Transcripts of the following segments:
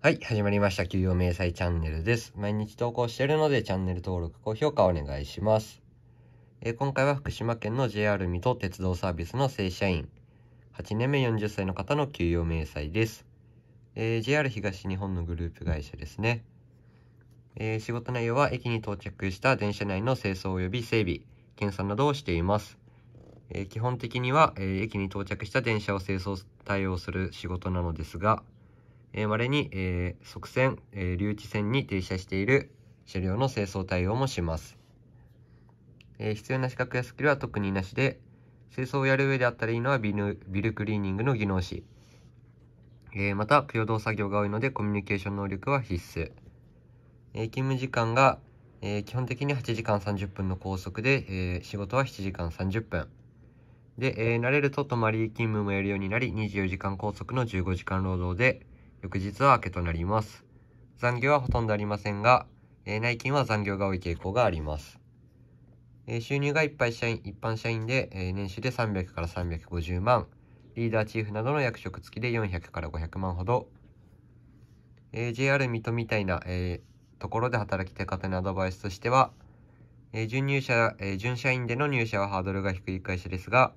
はい、始まりました。給与明細チャンネルです。毎日投稿しているので、チャンネル登録、高評価お願いします。えー、今回は福島県の JR 水戸鉄道サービスの正社員、8年目40歳の方の給与明細です。えー、JR 東日本のグループ会社ですね。えー、仕事内容は駅に到着した電車内の清掃及び整備、検査などをしています。え基本的には、え駅に到着した電車を清掃、対応する仕事なのですが、えー、稀に、えー、側線、えー、留置線に停車している車両の清掃対応もします。えー、必要な資格やスキルは特になしで、清掃をやる上であったらいいのはビルビルクリーニングの技能士。えー、また、共同作業が多いのでコミュニケーション能力は必須。えー、勤務時間が、えー、基本的に8時間30分の拘束で、えー、仕事は7時間30分。で、えー、慣れると泊まり勤務もやるようになり、24時間拘束の15時間労働で、翌日は明けとなります。残業はほとんどありませんが、え内勤は残業が多い傾向があります。え収入が一般社員一般社員で、え年収で300から350万、リーダーチーフなどの役職付きで400から500万ほど、え JR 水戸みたいな、えところで働き手方のアドバイスとしては、え準入社、え準社員での入社はハードルが低い会社ですが、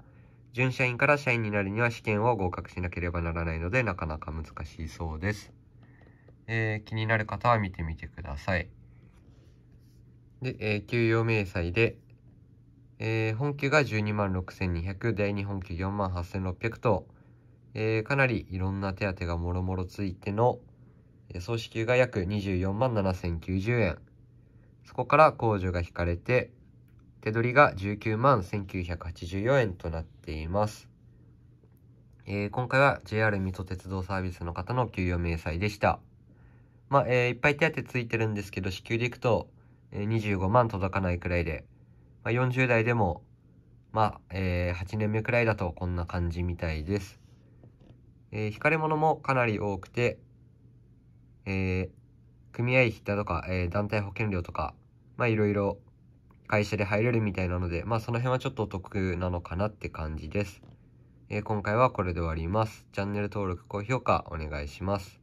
準社員から社員になるには試験を合格しなければならないので、なかなか難しいそうです。えー、気になる方は見てみてください。で、えー、給与明細で、えー、本給が12万6200、第2本給4万8600と、えー、かなりいろんな手当がもろもろついての、総支給が約24万7090円。そこから控除が引かれて、手取りが19万1984円となっています。えー、今回は JR 水戸鉄道サービスの方の給与明細でした。まあ、えー、いっぱい手当ついてるんですけど、支給でいくと、えー、25万届かないくらいで、まあ、40代でも、まあ、えー、8年目くらいだとこんな感じみたいです。えー、かれ物もかなり多くて、えー、組合費だとか、えー、団体保険料とか、まあ、いろいろ会社で入れるみたいなので、まあその辺はちょっとお得なのかなって感じです。えー、今回はこれで終わります。チャンネル登録、高評価お願いします。